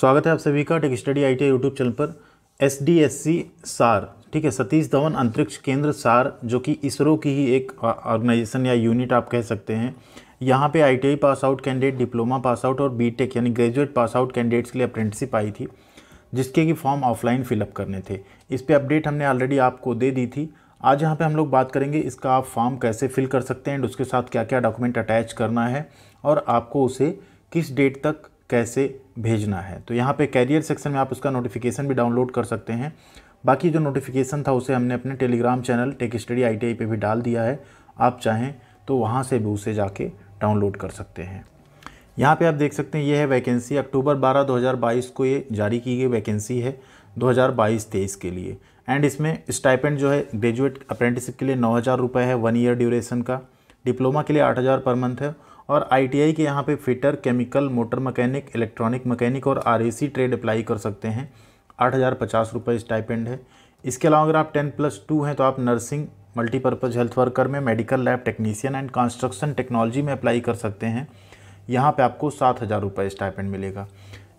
स्वागत है आप सभी का tech study I T YouTube channel पर S D S C SHAR ठीक है सतीश धवन अंतरिक्ष केंद्र सार जो कि इसरो की ही एक ऑर्गेनाइजेशन या यूनिट आप कह सकते हैं यहाँ पे ITI pass out candidate diploma pass out और बीटेक यानी ग्रेजुएट पास आउट कैंडिडेट्स के लिए अप्रेंटिसिप आई थी जिसके कि फॉर्म ऑफलाइन फिलअप करने थे इस पर अपडेट हमने ऑलरेडी आपको दे दी थी आज यहाँ पे हम लोग बात करेंगे इसका आप फॉर्म कैसे फिल कर सकते हैं एंड उसके साथ क्या क्या डॉक्यूमेंट अटैच करना है और आपको उसे किस डेट तक कैसे भेजना है तो यहाँ पे कैरियर सेक्शन में आप उसका नोटिफिकेशन भी डाउनलोड कर सकते हैं बाकी जो नोटिफिकेशन था उसे हमने अपने Telegram channel tech study I पे भी डाल दिया है आप चाहें तो वहाँ से भी उसे जाके डाउनलोड कर सकते हैं यहाँ पे आप देख सकते हैं ये है वैकेंसी अक्टूबर 12 2022 को ये जारी की गई वैकेंसी है 2022-23 के लिए एंड इसमें स्टाइपेंड जो है ग्रेजुएट अप्रेंटिसिप के लिए नौ हज़ार रुपये है वन ईयर ड्यूरेशन का डिप्लोमा के लिए आठ हज़ार पर मंथ है और आईटीआई के यहाँ पे fitter chemical motor mechanic electronic mechanic और आरएसी ट्रेड अप्लाई कर सकते हैं आठ हज़ार पचास रुपये स्टाइपेंड है इसके अलावा अगर आप टेन प्लस टू हैं तो आप नर्सिंग मल्टीपर्पज़ हेल्थ वर्कर में medical lab technician and construction technology में अप्लाई कर सकते हैं यहाँ पे आपको सात हज़ार रुपये स्टाइपेंड मिलेगा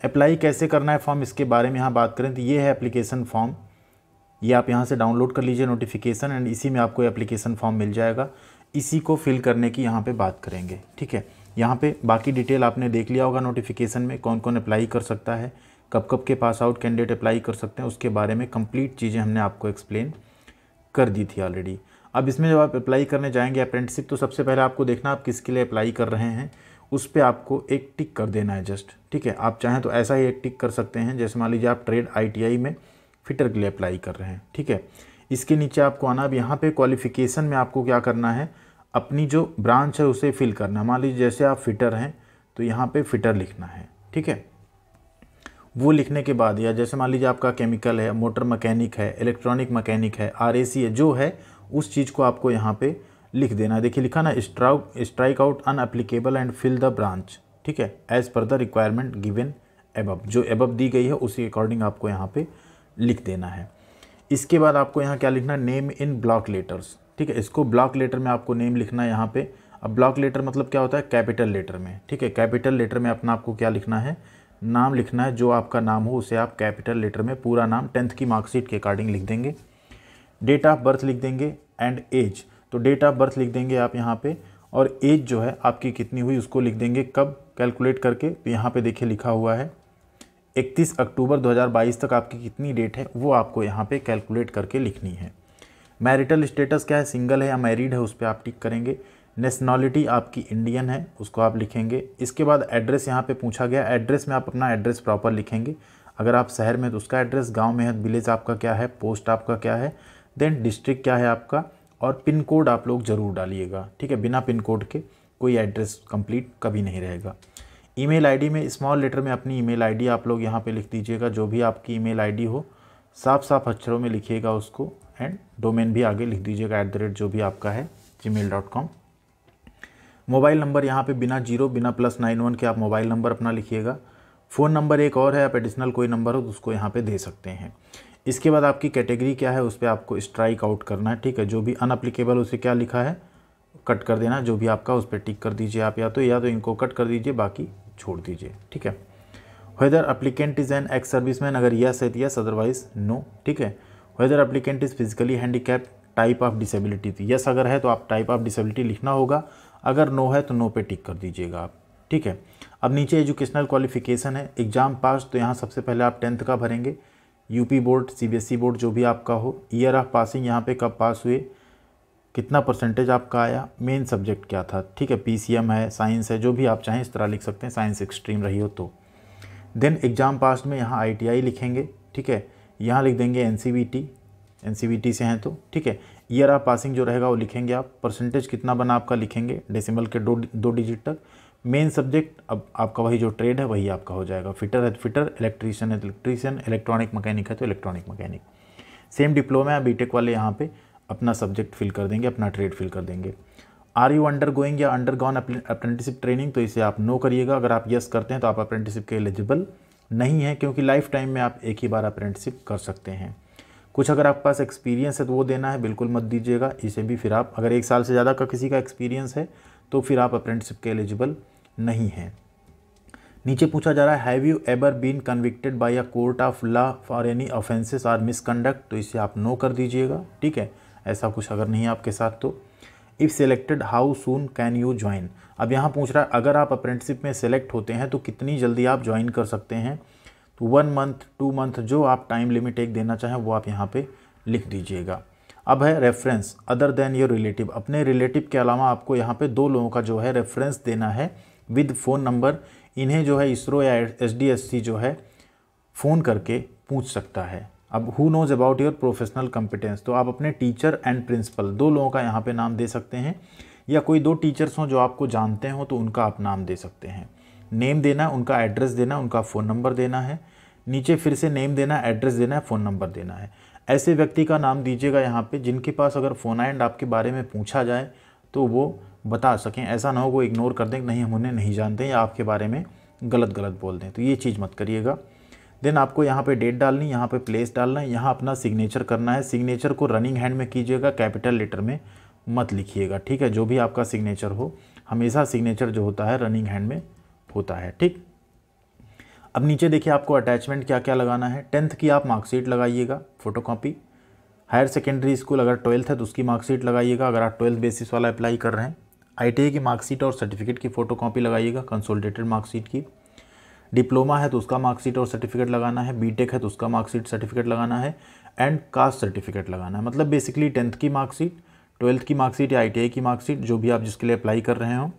अप्लाई कैसे करना है फॉर्म इसके बारे में यहाँ बात करें तो ये है एप्लीकेशन फॉर्म ये आप यहाँ से डाउनलोड कर लीजिए नोटिफिकेशन एंड इसी में आपको एप्लीकेशन फॉर्म मिल जाएगा इसी को फिल करने की यहाँ पे बात करेंगे ठीक है यहाँ पे बाकी डिटेल आपने देख लिया होगा नोटिफिकेशन में कौन कौन अप्लाई कर सकता है कब कब के पास आउट कैंडिडेट अप्लाई कर सकते हैं उसके बारे में कंप्लीट चीज़ें हमने आपको एक्सप्लेन कर दी थी ऑलरेडी अब इसमें जब आप अप्लाई करने जाएंगे अप्रेंटिसिप तो सबसे पहले आपको देखना आप किसके लिए अप्लाई कर रहे हैं उस पर आपको एक टिक कर देना है जस्ट ठीक है आप चाहें तो ऐसा ही एक टिक कर सकते हैं जैसे मान लीजिए आप ट्रेड आई में फिटर के लिए अप्लाई कर रहे हैं ठीक है इसके नीचे आपको आना अब यहाँ पे क्वालिफिकेशन में आपको क्या करना है अपनी जो ब्रांच है उसे फिल करना मान लीजिए जैसे आप फिटर हैं तो यहाँ पे फिटर लिखना है ठीक है वो लिखने के बाद या जैसे मान लीजिए आपका केमिकल है मोटर मकैनिक है इलेक्ट्रॉनिक मकैनिक है आर है जो है उस चीज़ को आपको यहाँ पर लिख देना है देखिए लिखा ना strike strike out unapplicable and fill the branch ठीक है as per the requirement given एबब जो एबब दी गई है उसी अकॉर्डिंग आपको यहाँ पे लिख देना है इसके बाद आपको यहाँ क्या लिखना है नेम इन ब्लॉक लेटर्स ठीक है इसको ब्लॉक लेटर में आपको नेम लिखना है यहाँ पे अब ब्लॉक लेटर मतलब क्या होता है कैपिटल लेटर में ठीक है कैपिटल लेटर में अपना आपको क्या लिखना है नाम लिखना है जो आपका नाम हो उसे आप कैपिटल लेटर में पूरा नाम टेंथ की मार्कशीट के अकॉर्डिंग लिख देंगे डेट ऑफ बर्थ लिख देंगे एंड एज तो डेट ऑफ बर्थ लिख देंगे आप यहाँ पर और एज जो है आपकी कितनी हुई उसको लिख देंगे कब कैलकुलेट करके तो यहाँ पर देखिए लिखा हुआ है 31 अक्टूबर 2022 तक आपकी कितनी डेट है वो आपको यहाँ पे कैलकुलेट करके लिखनी है मैरिटल स्टेटस क्या है सिंगल है या मैरिड है उस पर आप टिक करेंगे नेशनॉलिटी आपकी इंडियन है उसको आप लिखेंगे इसके बाद एड्रेस यहाँ पे पूछा गया एड्रेस में आप अपना एड्रेस प्रॉपर लिखेंगे अगर आप शहर में तो उसका एड्रेस गांव में है तो विलेज आपका क्या है पोस्ट आपका क्या है देन डिस्ट्रिक्ट क्या है आपका और पिन कोड आप लोग ज़रूर डालिएगा ठीक है बिना पिन कोड के कोई एड्रेस कम्प्लीट कभी नहीं रहेगा ईमेल आईडी में स्मॉल लेटर में अपनी ईमेल आईडी आप लोग यहाँ पे लिख दीजिएगा जो भी आपकी ईमेल आईडी हो साफ साफ अक्षरों में लिखिएगा उसको एंड डोमेन भी आगे लिख दीजिएगा एट द रेट जो भी आपका है Gmail dot com mobile number यहाँ पे बिना जीरो बिना प्लस नाइन वन के आप मोबाइल नंबर अपना लिखिएगा फ़ोन नंबर एक और है आप एडिशनल कोई नंबर हो तो उसको यहाँ पे दे सकते हैं इसके बाद आपकी कैटेगरी क्या है उस पर आपको स्ट्राइक आउट करना है ठीक है जो भी अनअप्लीकेबल उसे क्या लिखा है कट कर देना जो भी आपका उस पर टिक कर दीजिए आप या तो या तो इनको कट कर दीजिए बाकी छोड़ दीजिए ठीक है whether applicant is an ex service man अगर यस है तो यस अदरवाइज नो ठीक है whether applicant is physically handicap type of disability तो यस अगर है तो आप टाइप ऑफ डिसेबिलिटी लिखना होगा अगर नो है तो नो पे टिक कर दीजिएगा आप ठीक है अब नीचे एजुकेशनल क्वालिफिकेशन है एग्ज़ाम पास तो यहाँ सबसे पहले आप टेंथ का भरेंगे यूपी बोर्ड सीबीएसई बोर्ड जो भी आपका हो ईयर ऑफ पासिंग यहाँ पे कब पास हुए कितना परसेंटेज आपका आया मेन सब्जेक्ट क्या था ठीक है पीसीएम है साइंस है जो भी आप चाहें इस तरह लिख सकते हैं साइंस एक्सट्रीम रही हो तो देन एग्ज़ाम पास्ट में यहाँ आईटीआई लिखेंगे ठीक है यहाँ लिख देंगे एनसीबीटी एनसीबीटी से हैं तो ठीक है ईयर ऑफ पासिंग जो रहेगा वो लिखेंगे आप परसेंटेज कितना बना आपका लिखेंगे डेसिमल के दो दो डिजिट तक मेन सब्जेक्ट अब आपका वही जो ट्रेड है वही आपका हो जाएगा फिटर है फिटर इलेक्ट्रीशियन है इलेक्ट्रीशियन इलेक्ट्रॉनिक मैकेनिक है तो इलेक्ट्रॉनिक मैकेनिक सेम डिप्लोमा है बीटेक तो तो वाले यहाँ पे अपना सब्जेक्ट फिल कर देंगे अपना ट्रेड फिल कर देंगे आर यू अंडर गोइंग या अंडर गॉन अप्रेंटिसिप ट्रेनिंग तो इसे आप नो करिएगा अगर आप यस करते हैं तो आप अप्रेंटिसिप के एलिजिबल नहीं हैं क्योंकि लाइफ टाइम में आप एक ही बार अप्रेंटिसिप कर सकते हैं कुछ अगर आपके पास एक्सपीरियंस है तो वो देना है बिल्कुल मत दीजिएगा इसे भी फिर आप अगर एक साल से ज़्यादा का किसी का एक्सपीरियंस है तो फिर आप अप्रेंटिसिप के एलिजिबल नहीं हैं नीचे पूछा जा रहा है have you ever been convicted by a court of law for any offences or misconduct तो इसे आप नो कर दीजिएगा ठीक है ऐसा कुछ अगर नहीं आपके साथ तो if selected how soon can you join अब यहाँ पूछ रहा है अगर आप अप्रेंटिसिप में सेलेक्ट होते हैं तो कितनी जल्दी आप ज्वाइन कर सकते हैं तो वन मंथ टू मंथ जो आप टाइम लिमिट एक देना चाहें वो आप यहाँ पे लिख दीजिएगा अब है reference other than your relative अपने रिलेटिव के अलावा आपको यहाँ पे दो लोगों का जो है रेफरेंस देना है विद फ़ोन नंबर इन्हें जो है इसरो या एस जो है फ़ोन करके पूछ सकता है अब who knows about your professional competence तो आप अपने टीचर एंड प्रिंसिपल दो लोगों का यहाँ पे नाम दे सकते हैं या कोई दो टीचर्स हों जो आपको जानते हों तो उनका आप नाम दे सकते हैं नेम देना है उनका एड्रेस देना उनका फ़ोन नंबर देना है नीचे फिर से नेम देना एड्रेस देना है फ़ोन नंबर देना है ऐसे व्यक्ति का नाम दीजिएगा यहाँ पे जिनके पास अगर फ़ोन एंड आपके बारे में पूछा जाए तो वो बता सकें ऐसा ना हो वो इग्नोर कर दें नहीं हम उन्हें नहीं जानते या आपके बारे में गलत गलत बोल दें तो ये चीज़ मत करिएगा देन आपको यहाँ पे डेट डालनी यहाँ पे प्लेस डालना है यहाँ अपना सिग्नेचर करना है सिग्नेचर को रनिंग हैंड में कीजिएगा कैपिटल लेटर में मत लिखिएगा ठीक है जो भी आपका सिग्नेचर हो हमेशा सिग्नेचर जो होता है रनिंग हैंड में होता है ठीक अब नीचे देखिए आपको अटैचमेंट क्या क्या लगाना है टेंथ की आप मार्कशीट लगाइएगा photocopy higher secondary school अगर ट्वेल्थ है तो उसकी मार्कशीट लगाइएगा अगर आप ट्वेल्थ बेसिस वाला अप्लाई कर रहे हैं आई e की मार्कशीट और सर्टिफिकेट की फ़ोटो लगाइएगा कंसोलिडेटेड मार्कशीट की डिप्लोमा है तो उसका मार्कशीट और सर्टिफिकेट लगाना है बीटेक है तो उसका मार्कशीट सर्टिफिकेट लगाना है एंड कास्ट सर्टिफिकेट लगाना है मतलब बेसिकली टेंथ की मार्कशीट ट्वेल्थ की मार्कशीट या आई की मार्कशीट जो भी आप जिसके लिए अप्लाई कर रहे हो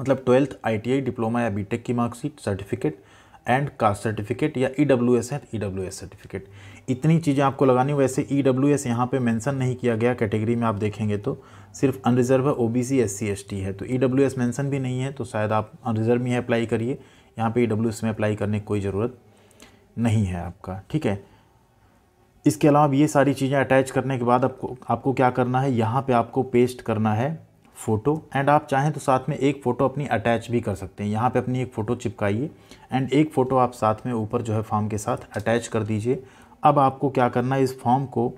मतलब ट्वेल्थ आई डिप्लोमा या बीटेक की marksheet certificate and caste certificate या ई डब्ल्यू एस है ई डब्ल्यू एस सर्टिफिकेट इतनी चीज़ें आपको लगानी वैसे ई डब्ल्यू एस यहाँ पर मैंसन नहीं किया गया कैटेगरी में आप देखेंगे तो सिर्फ अनरिजर्व है O B C S C S T है तो ई डब्ल्यू एस मैंसन भी नहीं है तो शायद आप अनरिजर्व में ही अप्लाई करिए यहाँ पे डब्ल्यू e में अप्लाई करने की कोई ज़रूरत नहीं है आपका ठीक है इसके अलावा ये सारी चीज़ें अटैच करने के बाद आपको आपको क्या करना है यहाँ पे आपको पेस्ट करना है फ़ोटो एंड आप चाहें तो साथ में एक फ़ोटो अपनी अटैच भी कर सकते हैं यहाँ पे अपनी एक फ़ोटो चिपकाइए एंड एक फ़ोटो आप साथ में ऊपर जो है फॉर्म के साथ अटैच कर दीजिए अब आपको क्या करना है इस फॉर्म को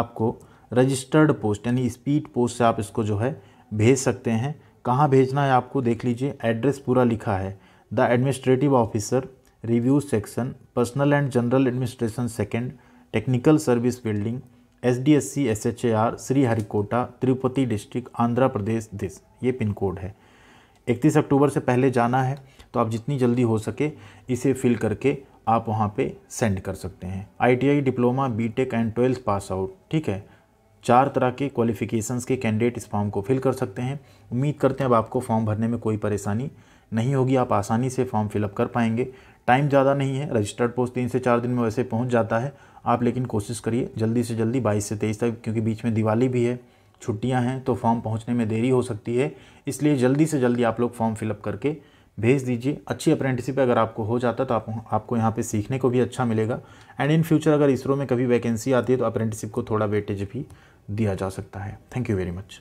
आपको रजिस्टर्ड पोस्ट यानी स्पीड पोस्ट से आप इसको जो है भेज सकते हैं कहाँ भेजना है आपको देख लीजिए एड्रेस पूरा लिखा है the administrative officer review section personnel and general administration second technical service building S D S C S H A R Sriharikota Tirupati district Andhra Pradesh देश ये पिन कोड है इकतीस अक्टूबर से पहले जाना है तो आप जितनी जल्दी हो सके इसे फिल करके आप वहाँ पे सेंड कर सकते हैं ITI diploma BTech and twelfth pass out ठीक है चार तरह के क्वालिफिकेशंस के कैंडिडेट इस फॉर्म को फिल कर सकते हैं उम्मीद करते हैं अब आपको फॉर्म भरने में कोई परेशानी नहीं होगी आप आसानी से फॉर्म फिलअप कर पाएंगे टाइम ज़्यादा नहीं है रजिस्टर्ड पोस्ट तीन से चार दिन में वैसे पहुँच जाता है आप लेकिन कोशिश करिए जल्दी से जल्दी बाईस से तेईस तक क्योंकि बीच में दिवाली भी है छुट्टियाँ हैं तो फॉर्म पहुँचने में देरी हो सकती है इसलिए जल्दी से जल्दी आप लोग फॉर्म फिलअप करके भेज दीजिए अच्छी अप्रेंटिसिप अगर आपको हो जाता तो आप, आपको यहाँ पे सीखने को भी अच्छा मिलेगा एंड इन फ्यूचर अगर इसरो में कभी वैकेंसी आती है तो अप्रेंटिसिप को थोड़ा वेटेज भी दिया जा सकता है थैंक यू वेरी मच